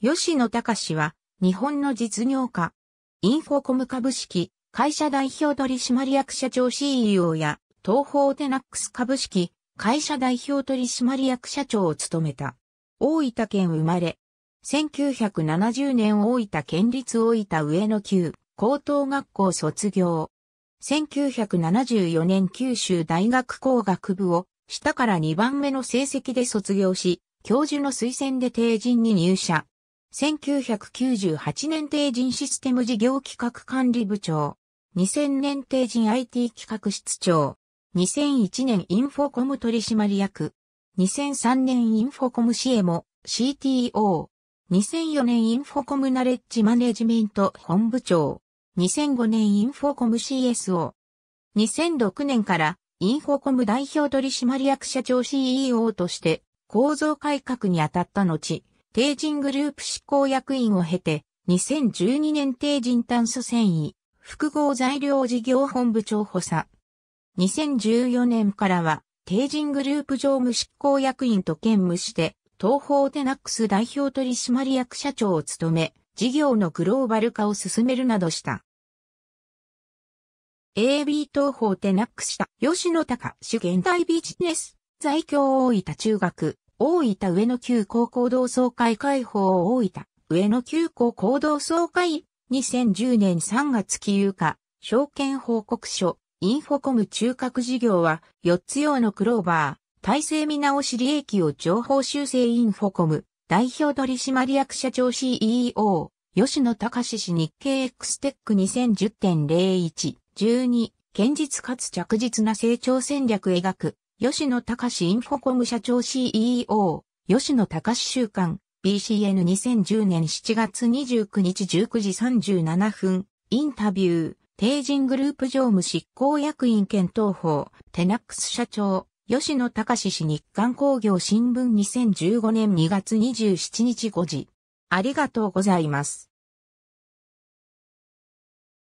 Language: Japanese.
吉野隆は、日本の実業家、インフォコム株式、会社代表取締役社長 CEO や、東方テナックス株式、会社代表取締役社長を務めた。大分県生まれ。1970年大分県立大分上野級高等学校卒業。1974年九州大学工学部を下から2番目の成績で卒業し、教授の推薦で定人に入社。1998年定人システム事業企画管理部長。2000年定人 IT 企画室長。2001年インフォコム取締役。2003年インフォコム CM、CTO。2004年インフォコムナレッジマネジメント本部長。2005年インフォコム CSO。2006年からインフォコム代表取締役社長 CEO として構造改革に当たった後、帝人グループ執行役員を経て、2012年帝人炭素繊維、複合材料事業本部長補佐。2014年からは、帝人グループ常務執行役員と兼務して、東方テナックス代表取締役社長を務め、事業のグローバル化を進めるなどした。AB 東方テナックス社、吉野隆主現代ビジネス、在京大分中学、大分上野急行行動総会開放大分上野急行行動総会2010年3月期有価証券報告書インフォコム中核事業は4つ用のクローバー体制見直し利益を情報修正インフォコム代表取締役社長 CEO 吉野隆氏日経 X テック2010.0112堅実かつ着実な成長戦略描く吉野隆インフォコム社長 CEO、吉野隆週刊、BCN2010 年7月29日19時37分、インタビュー、帝人グループ常務執行役員検討法、テナックス社長、吉野隆氏日刊工業新聞2015年2月27日5時。ありがとうございます。